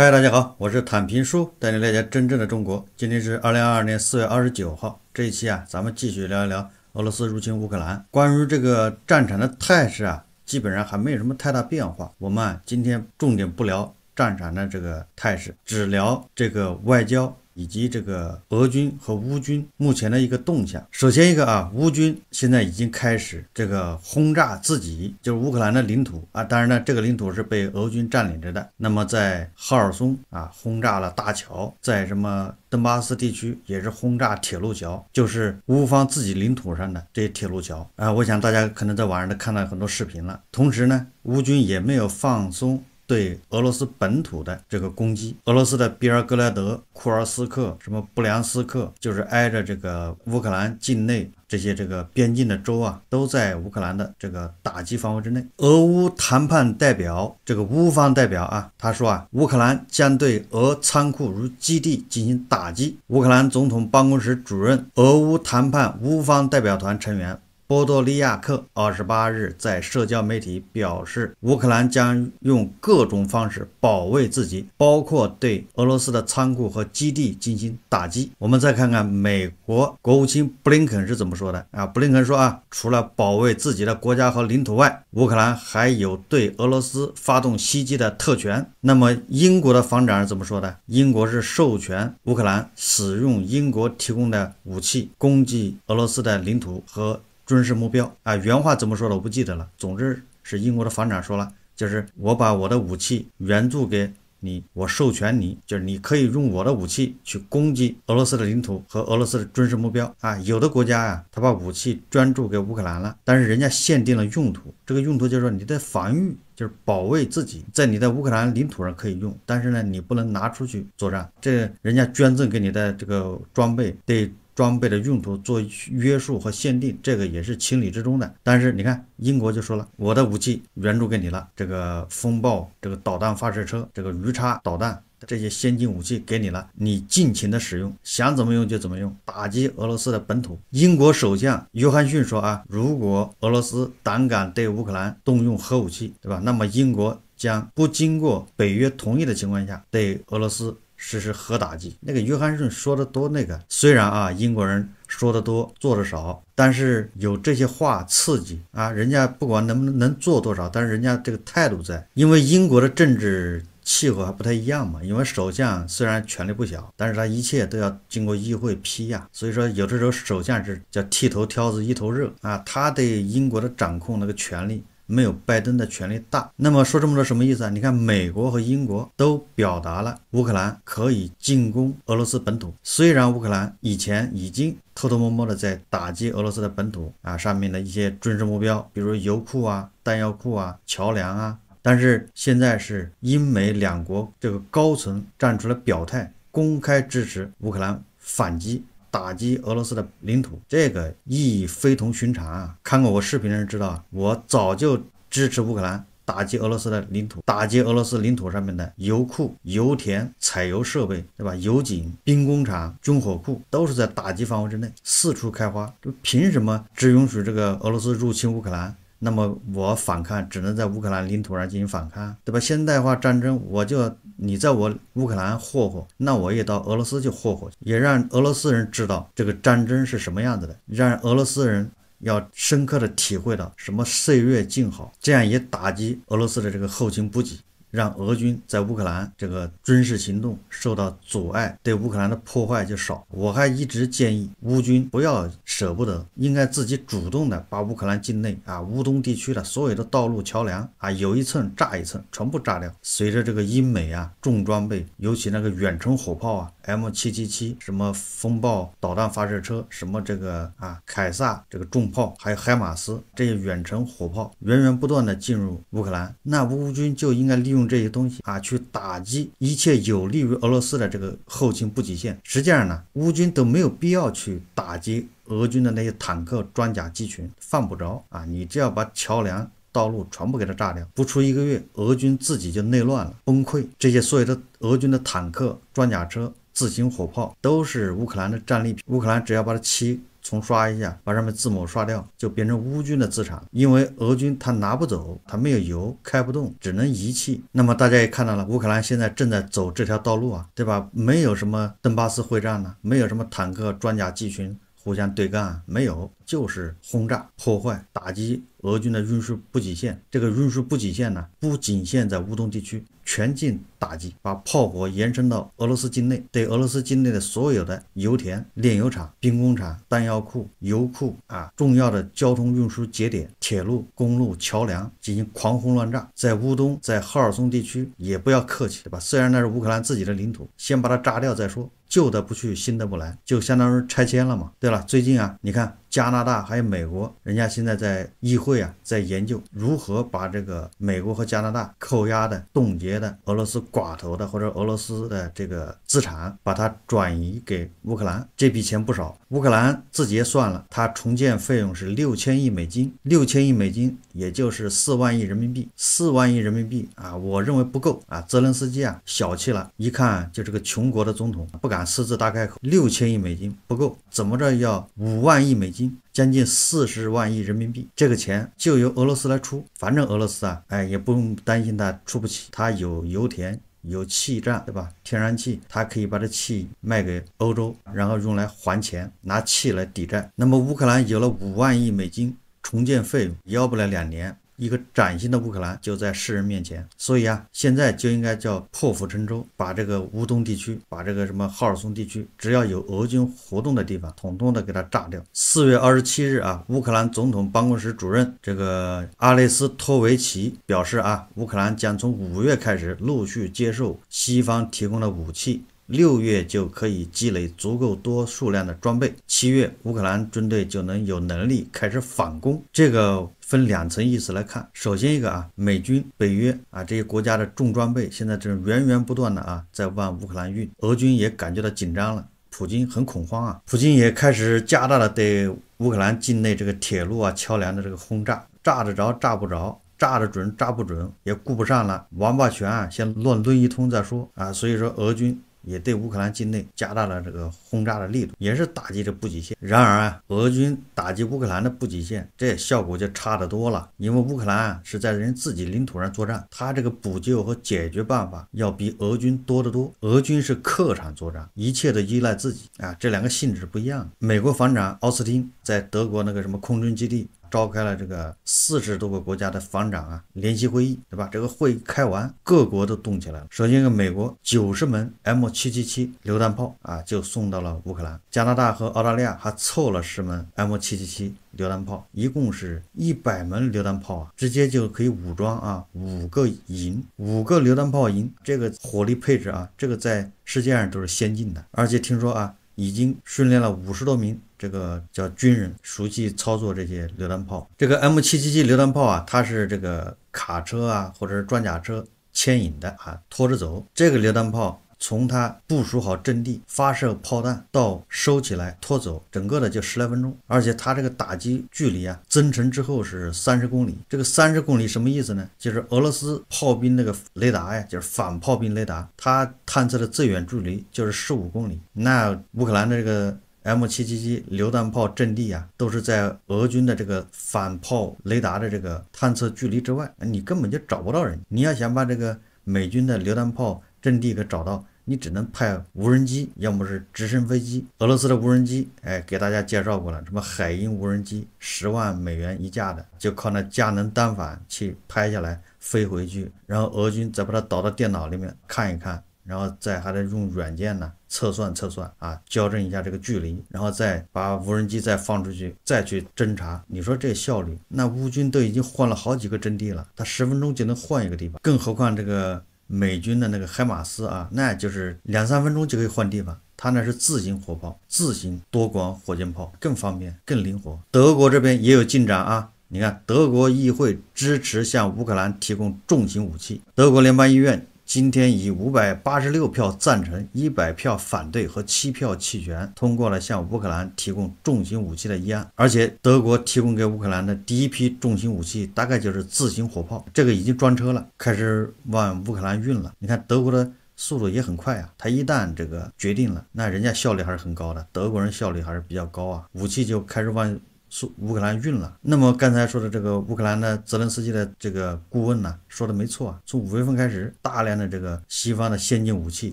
嗨，大家好，我是坦平叔，带你了解真正的中国。今天是二零二二年四月二十九号，这一期啊，咱们继续聊一聊俄罗斯入侵乌克兰。关于这个战场的态势啊，基本上还没有什么太大变化。我们啊，今天重点不聊战场的这个态势，只聊这个外交。以及这个俄军和乌军目前的一个动向，首先一个啊，乌军现在已经开始这个轰炸自己，就是乌克兰的领土啊，当然呢，这个领土是被俄军占领着的。那么在哈尔松啊轰炸了大桥，在什么顿巴斯地区也是轰炸铁路桥，就是乌方自己领土上的这些铁路桥啊，我想大家可能在网上都看到很多视频了。同时呢，乌军也没有放松。对俄罗斯本土的这个攻击，俄罗斯的比尔格莱德、库尔斯克、什么布良斯克，就是挨着这个乌克兰境内这些这个边境的州啊，都在乌克兰的这个打击范围之内。俄乌谈判代表，这个乌方代表啊，他说啊，乌克兰将对俄仓库与基地进行打击。乌克兰总统办公室主任、俄乌谈判乌方代表团成员。波多利亚克二十八日在社交媒体表示，乌克兰将用各种方式保卫自己，包括对俄罗斯的仓库和基地进行打击。我们再看看美国国务卿布林肯是怎么说的啊？布林肯说啊，除了保卫自己的国家和领土外，乌克兰还有对俄罗斯发动袭击的特权。那么英国的防长是怎么说的？英国是授权乌克兰使用英国提供的武器攻击俄罗斯的领土和。军事目标啊，原话怎么说的我不记得了。总之是英国的防长说了，就是我把我的武器援助给你，我授权你，就是你可以用我的武器去攻击俄罗斯的领土和俄罗斯的军事目标啊。有的国家呀，他把武器捐助给乌克兰了，但是人家限定了用途，这个用途就是说你的防御，就是保卫自己，在你在乌克兰领土上可以用，但是呢，你不能拿出去作战。这人家捐赠给你的这个装备得。装备的用途做约束和限定，这个也是情理之中的。但是你看，英国就说了，我的武器援助给你了，这个风暴、这个导弹发射车、这个鱼叉导弹这些先进武器给你了，你尽情的使用，想怎么用就怎么用，打击俄罗斯的本土。英国首相约翰逊说啊，如果俄罗斯胆敢对乌克兰动用核武器，对吧？那么英国将不经过北约同意的情况下对俄罗斯。实施核打击，那个约翰逊说的多那个，虽然啊，英国人说的多，做的少，但是有这些话刺激啊，人家不管能不能能做多少，但是人家这个态度在，因为英国的政治气候还不太一样嘛，因为首相虽然权力不小，但是他一切都要经过议会批呀，所以说有的时候首相是叫剃头挑子一头热啊，他对英国的掌控那个权力。没有拜登的权力大，那么说这么多什么意思啊？你看，美国和英国都表达了乌克兰可以进攻俄罗斯本土，虽然乌克兰以前已经偷偷摸摸的在打击俄罗斯的本土啊上面的一些军事目标，比如油库啊、弹药库啊、桥梁啊，但是现在是英美两国这个高层站出来表态，公开支持乌克兰反击。打击俄罗斯的领土，这个意义非同寻常啊！看过我视频的人知道我早就支持乌克兰打击俄罗斯的领土，打击俄罗斯领土上面的油库、油田、采油设备，对吧？油井、兵工厂、军火库都是在打击范围之内，四处开花。凭什么只允许这个俄罗斯入侵乌克兰？那么我反抗只能在乌克兰领土上进行反抗，对吧？现代化战争，我就你在我乌克兰霍霍，那我也到俄罗斯去霍霍，也让俄罗斯人知道这个战争是什么样子的，让俄罗斯人要深刻的体会到什么岁月静好，这样也打击俄罗斯的这个后勤补给。让俄军在乌克兰这个军事行动受到阻碍，对乌克兰的破坏就少。我还一直建议乌军不要舍不得，应该自己主动的把乌克兰境内啊乌东地区的所有的道路桥梁啊，有一寸炸一寸，全部炸掉。随着这个英美啊重装备，尤其那个远程火炮啊。M 七七七什么风暴导弹发射车，什么这个啊凯撒这个重炮，还有海马斯这些远程火炮，源源不断的进入乌克兰，那乌军就应该利用这些东西啊，去打击一切有利于俄罗斯的这个后勤补给线。实际上呢，乌军都没有必要去打击俄军的那些坦克装甲集群，犯不着啊。你只要把桥梁、道路全部给它炸掉，不出一个月，俄军自己就内乱了，崩溃。这些所有的俄军的坦克装甲车。自行火炮都是乌克兰的战利品，乌克兰只要把它漆重刷一下，把上面字母刷掉，就变成乌军的资产。因为俄军他拿不走，他没有油开不动，只能遗弃。那么大家也看到了，乌克兰现在正在走这条道路啊，对吧？没有什么顿巴斯会战呢，没有什么坦克装甲集群。互相对干没有，就是轰炸、破坏、打击俄军的运输补给线。这个运输补给线呢，不仅限在乌东地区，全境打击，把炮火延伸到俄罗斯境内，对俄罗斯境内的所有的油田、炼油厂、兵工厂、弹药库、油库啊，重要的交通运输节点、铁路、公路、桥梁进行狂轰乱炸。在乌东，在赫尔松地区也不要客气，对吧？虽然那是乌克兰自己的领土，先把它炸掉再说。旧的不去，新的不来，就相当于拆迁了嘛。对了，最近啊，你看。加拿大还有美国，人家现在在议会啊，在研究如何把这个美国和加拿大扣押的、冻结的俄罗斯寡头的或者俄罗斯的这个资产，把它转移给乌克兰。这笔钱不少，乌克兰自己也算了，它重建费用是六千亿美金，六千亿美金也就是四万亿人民币，四万亿人民币啊，我认为不够啊。泽连斯基啊，小气了，一看就是个穷国的总统，不敢狮子大开口。六千亿美金不够，怎么着要五万亿美金？将近四十万亿人民币，这个钱就由俄罗斯来出，反正俄罗斯啊，哎，也不用担心它出不起，它有油田、有气站，对吧？天然气，它可以把这气卖给欧洲，然后用来还钱，拿气来抵债。那么乌克兰有了五万亿美金重建费用，要不了两年。一个崭新的乌克兰就在世人面前，所以啊，现在就应该叫破釜沉舟，把这个乌东地区，把这个什么哈尔松地区，只要有俄军活动的地方，统统的给它炸掉。四月二十七日啊，乌克兰总统办公室主任这个阿雷斯托维奇表示啊，乌克兰将从五月开始陆续接受西方提供的武器。六月就可以积累足够多数量的装备，七月乌克兰军队就能有能力开始反攻。这个分两层意思来看，首先一个啊，美军、北约啊这些国家的重装备现在正源源不断的啊在往乌克兰运，俄军也感觉到紧张了，普京很恐慌啊，普京也开始加大了对乌克兰境内这个铁路啊、桥梁的这个轰炸，炸得着炸不着，炸得准炸不准，也顾不上了，王八拳啊，先乱抡一通再说啊，所以说俄军。也对乌克兰境内加大了这个轰炸的力度，也是打击这补给线。然而啊，俄军打击乌克兰的补给线，这效果就差得多了。因为乌克兰是在人自己领土上作战，他这个补救和解决办法要比俄军多得多。俄军是客场作战，一切都依赖自己啊，这两个性质不一样。美国防长奥斯汀在德国那个什么空军基地。召开了这个四十多个国家的防长啊联席会议，对吧？这个会议开完，各国都动起来了。首先，个美国九十门 M777 榴弹炮啊就送到了乌克兰，加拿大和澳大利亚还凑了十门 M777 榴弹炮，一共是一百门榴弹炮啊，直接就可以武装啊五个营，五个榴弹炮营，这个火力配置啊，这个在世界上都是先进的。而且听说啊。已经训练了五十多名这个叫军人，熟悉操作这些榴弹炮。这个 M777 榴弹炮啊，它是这个卡车啊，或者是装甲车牵引的啊，拖着走。这个榴弹炮。从它部署好阵地、发射炮弹到收起来、拖走，整个的就十来分钟。而且它这个打击距离啊，增程之后是三十公里。这个三十公里什么意思呢？就是俄罗斯炮兵那个雷达呀，就是反炮兵雷达，它探测的最远距离就是十五公里。那乌克兰的这个 M777 榴弹炮阵地啊，都是在俄军的这个反炮雷达的这个探测距离之外，你根本就找不到人。你要想把这个美军的榴弹炮阵地给找到，你只能派无人机，要么是直升飞机。俄罗斯的无人机，哎，给大家介绍过了，什么海鹰无人机，十万美元一架的，就靠那佳能单反去拍下来，飞回去，然后俄军再把它导到电脑里面看一看，然后再还得用软件呢测算测算啊，校正一下这个距离，然后再把无人机再放出去，再去侦查。你说这效率，那乌军都已经换了好几个阵地了，他十分钟就能换一个地方，更何况这个。美军的那个海马斯啊，那就是两三分钟就可以换地方，它那是自行火炮、自行多管火箭炮，更方便、更灵活。德国这边也有进展啊，你看，德国议会支持向乌克兰提供重型武器，德国联邦医院。今天以五百八十六票赞成、一百票反对和七票弃权通过了向乌克兰提供重型武器的议案，而且德国提供给乌克兰的第一批重型武器大概就是自行火炮，这个已经装车了，开始往乌克兰运了。你看德国的速度也很快啊，他一旦这个决定了，那人家效率还是很高的，德国人效率还是比较高啊，武器就开始往苏乌克兰运了。那么刚才说的这个乌克兰的泽连斯基的这个顾问呢？说的没错啊，从五月份开始，大量的这个西方的先进武器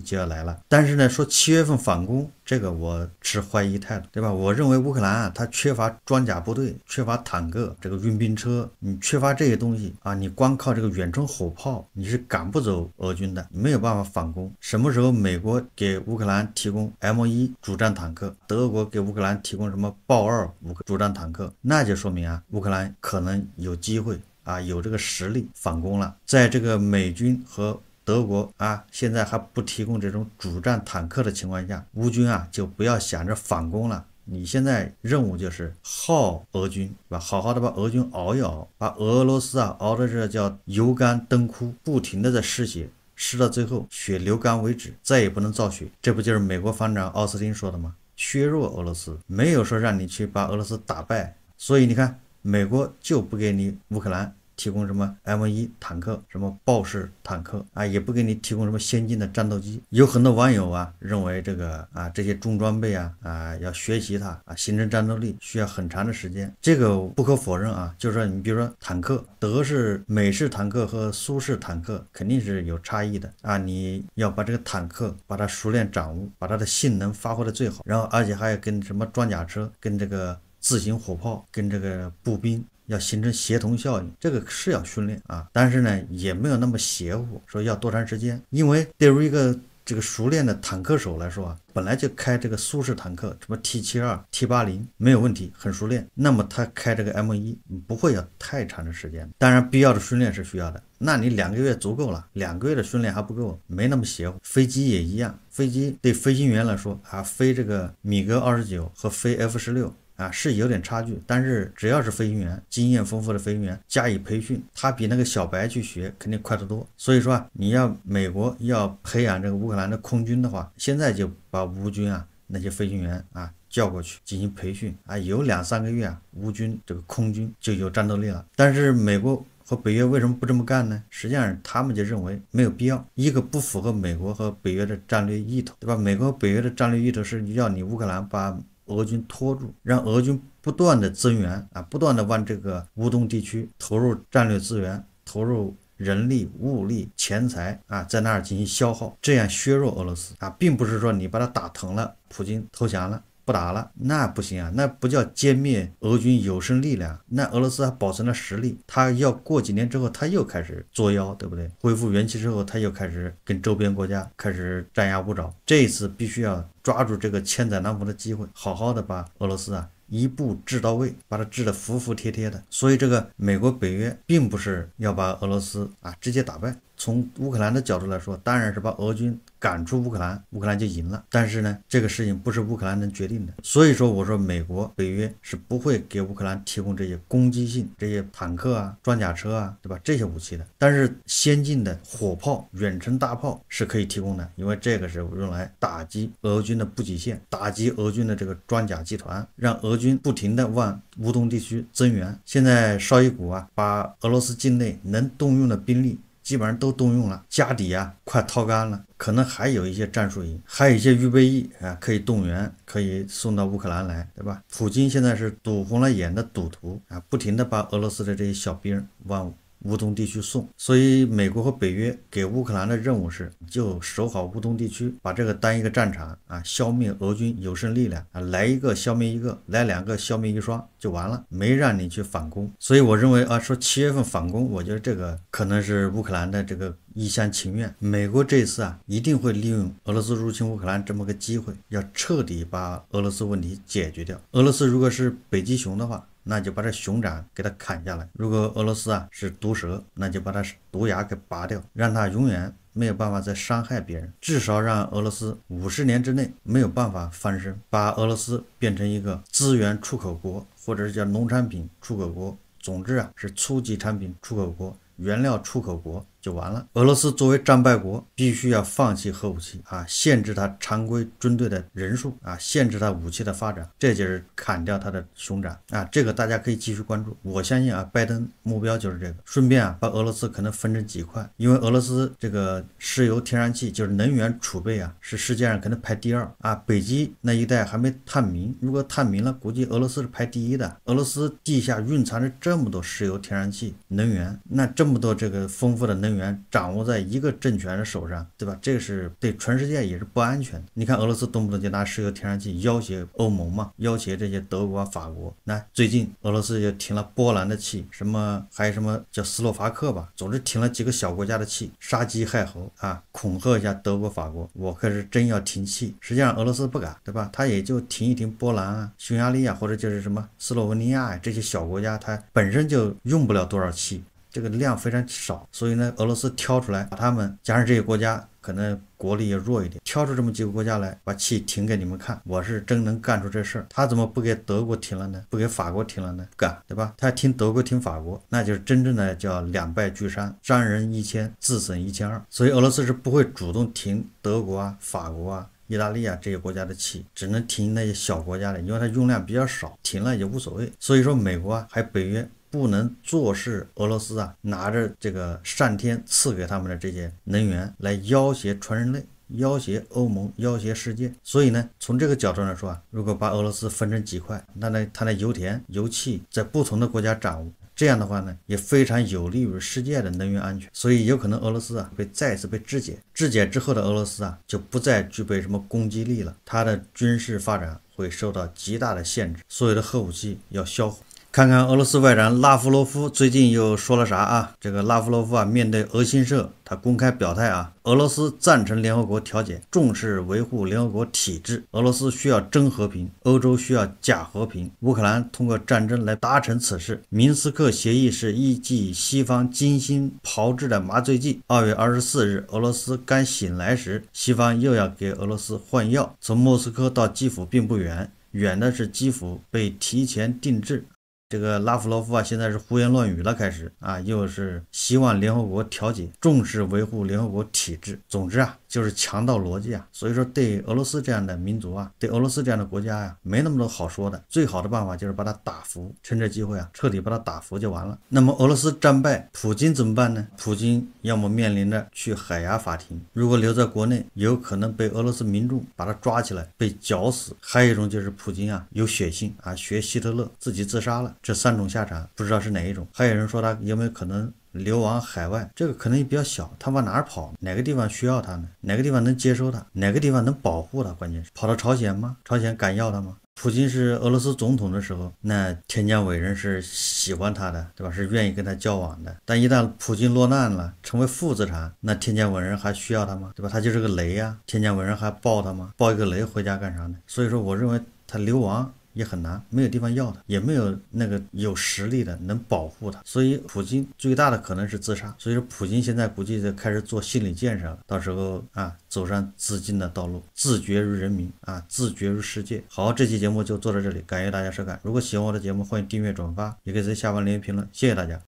就要来了。但是呢，说七月份反攻，这个我持怀疑态度，对吧？我认为乌克兰啊，它缺乏装甲部队，缺乏坦克，这个运兵车，你缺乏这些东西啊，你光靠这个远程火炮，你是赶不走俄军的，没有办法反攻。什么时候美国给乌克兰提供 M 一主战坦克，德国给乌克兰提供什么豹二武主战坦克，那就说明啊，乌克兰可能有机会。啊，有这个实力反攻了，在这个美军和德国啊，现在还不提供这种主战坦克的情况下，乌军啊就不要想着反攻了。你现在任务就是耗俄军，对吧？好好的把俄军熬一熬，把俄罗斯啊熬的这叫油干灯枯，不停的在失血，失到最后血流干为止，再也不能造血。这不就是美国防长奥斯汀说的吗？削弱俄罗斯，没有说让你去把俄罗斯打败。所以你看。美国就不给你乌克兰提供什么 M1 坦克、什么豹式坦克啊，也不给你提供什么先进的战斗机。有很多网友啊认为这个啊，这些重装备啊啊，要学习它啊，形成战斗力需要很长的时间。这个不可否认啊，就是说你比如说坦克，德式、美式坦克和苏式坦克肯定是有差异的啊。你要把这个坦克把它熟练掌握，把它的性能发挥的最好，然后而且还要跟什么装甲车、跟这个。自行火炮跟这个步兵要形成协同效应，这个是要训练啊，但是呢也没有那么邪乎，说要多长时间。因为对于一个这个熟练的坦克手来说啊，本来就开这个苏式坦克，什么 T 七二、T 八零没有问题，很熟练。那么他开这个 M 一不会要太长的时间。当然，必要的训练是需要的，那你两个月足够了。两个月的训练还不够，没那么邪乎。飞机也一样，飞机对飞行员来说啊，飞这个米格二十九和飞 F 十六。啊，是有点差距，但是只要是飞行员，经验丰富的飞行员加以培训，他比那个小白去学肯定快得多。所以说啊，你要美国要培养这个乌克兰的空军的话，现在就把乌军啊那些飞行员啊叫过去进行培训啊，有两三个月啊，乌军这个空军就有战斗力了。但是美国和北约为什么不这么干呢？实际上他们就认为没有必要，一个不符合美国和北约的战略意图，对吧？美国北约的战略意图是要你乌克兰把。俄军拖住，让俄军不断的增援啊，不断的往这个乌东地区投入战略资源，投入人力、物力、钱财啊，在那儿进行消耗，这样削弱俄罗斯啊，并不是说你把他打疼了，普京投降了。不打了，那不行啊，那不叫歼灭俄军有生力量，那俄罗斯还保存了实力，他要过几年之后，他又开始作妖，对不对？恢复元气之后，他又开始跟周边国家开始张牙舞爪。这一次必须要抓住这个千载难逢的机会，好好的把俄罗斯啊一步治到位，把它治得服服帖帖的。所以这个美国北约并不是要把俄罗斯啊直接打败，从乌克兰的角度来说，当然是把俄军。赶出乌克兰，乌克兰就赢了。但是呢，这个事情不是乌克兰能决定的。所以说，我说美国、北约是不会给乌克兰提供这些攻击性、这些坦克啊、装甲车啊，对吧？这些武器的。但是先进的火炮、远程大炮是可以提供的，因为这个是用来打击俄军的补给线，打击俄军的这个装甲集团，让俄军不停的往乌东地区增援。现在，绍伊古啊，把俄罗斯境内能动用的兵力。基本上都动用了，家底啊快掏干了，可能还有一些战术营，还有一些预备役啊，可以动员，可以送到乌克兰来，对吧？普京现在是赌红了眼的赌徒啊，不停的把俄罗斯的这些小兵往。乌东地区送，所以美国和北约给乌克兰的任务是就守好乌东地区，把这个当一个战场啊消灭俄军有生力量啊，来一个消灭一个，来两个消灭一刷就完了，没让你去反攻。所以我认为啊，说七月份反攻，我觉得这个可能是乌克兰的这个一厢情愿。美国这次啊，一定会利用俄罗斯入侵乌克兰这么个机会，要彻底把俄罗斯问题解决掉。俄罗斯如果是北极熊的话。那就把这熊掌给它砍下来。如果俄罗斯啊是毒蛇，那就把它毒牙给拔掉，让它永远没有办法再伤害别人。至少让俄罗斯五十年之内没有办法翻身，把俄罗斯变成一个资源出口国，或者是叫农产品出口国。总之啊，是初级产品出口国、原料出口国。就完了。俄罗斯作为战败国，必须要放弃核武器啊，限制它常规军队的人数啊，限制它武器的发展，这就是砍掉它的熊掌啊。这个大家可以继续关注。我相信啊，拜登目标就是这个，顺便啊，把俄罗斯可能分成几块，因为俄罗斯这个石油天然气就是能源储备啊，是世界上可能排第二啊。北极那一带还没探明，如果探明了，估计俄罗斯是排第一的。俄罗斯地下蕴藏着这么多石油天然气能源，那这么多这个丰富的能源。掌握在一个政权的手上，对吧？这个是对全世界也是不安全的。你看俄罗斯动不动就拿石油、天然气要挟欧盟嘛，要挟这些德国、法国。那最近俄罗斯又停了波兰的气，什么还有什么叫斯洛伐克吧？总之停了几个小国家的气，杀鸡骇猴啊，恐吓一下德国、法国。我可是真要停气，实际上俄罗斯不敢，对吧？他也就停一停波兰啊、匈牙利啊，或者就是什么斯洛文尼亚啊、这些小国家，它本身就用不了多少气。这个量非常少，所以呢，俄罗斯挑出来把他们加上这些国家，可能国力也弱一点，挑出这么几个国家来，把气停给你们看，我是真能干出这事儿。他怎么不给德国停了呢？不给法国停了呢？干，对吧？他停德国、停法国，那就是真正的叫两败俱伤，伤人一千，自损一千二。所以俄罗斯是不会主动停德国啊、法国啊、意大利啊这些国家的气，只能停那些小国家的，因为它用量比较少，停了也无所谓。所以说，美国啊，还有北约。不能坐视俄罗斯啊，拿着这个上天赐给他们的这些能源来要挟全人类，要挟欧盟，要挟世界。所以呢，从这个角度来说啊，如果把俄罗斯分成几块，那那它的油田、油气在不同的国家掌握，这样的话呢，也非常有利于世界的能源安全。所以有可能俄罗斯啊会再次被肢解，肢解之后的俄罗斯啊就不再具备什么攻击力了，它的军事发展会受到极大的限制，所有的核武器要销毁。看看俄罗斯外长拉夫罗夫最近又说了啥啊？这个拉夫罗夫啊，面对俄新社，他公开表态啊：俄罗斯赞成联合国调解，重视维护联合国体制。俄罗斯需要真和平，欧洲需要假和平。乌克兰通过战争来达成此事。明斯克协议是一剂西方精心炮制的麻醉剂。二月二十四日，俄罗斯刚醒来时，西方又要给俄罗斯换药。从莫斯科到基辅并不远，远的是基辅被提前定制。这个拉夫罗夫啊，现在是胡言乱语了，开始啊，又是希望联合国调解，重视维护联合国体制。总之啊。就是强盗逻辑啊，所以说对俄罗斯这样的民族啊，对俄罗斯这样的国家呀，没那么多好说的。最好的办法就是把他打服，趁这机会啊，彻底把他打服就完了。那么俄罗斯战败，普京怎么办呢？普京要么面临着去海牙法庭，如果留在国内，有可能被俄罗斯民众把他抓起来被绞死；还有一种就是普京啊有血性啊，学希特勒自己自杀了。这三种下场不知道是哪一种。还有人说他有没有可能？流亡海外，这个可能性比较小。他往哪儿跑？哪个地方需要他呢？哪个地方能接收他？哪个地方能保护他？关键是跑到朝鲜吗？朝鲜敢要他吗？普京是俄罗斯总统的时候，那天降伟人是喜欢他的，对吧？是愿意跟他交往的。但一旦普京落难了，成为负资产，那天降伟人还需要他吗？对吧？他就是个雷呀，天降伟人还抱他吗？抱一个雷回家干啥呢？所以说，我认为他流亡。也很难，没有地方要他，也没有那个有实力的能保护他，所以普京最大的可能是自杀。所以说，普京现在估计在开始做心理建设了，到时候啊，走上自尽的道路，自绝于人民啊，自绝于世界。好，这期节目就做到这里，感谢大家收看。如果喜欢我的节目，欢迎订阅、转发，也可以在下方留言评论。谢谢大家。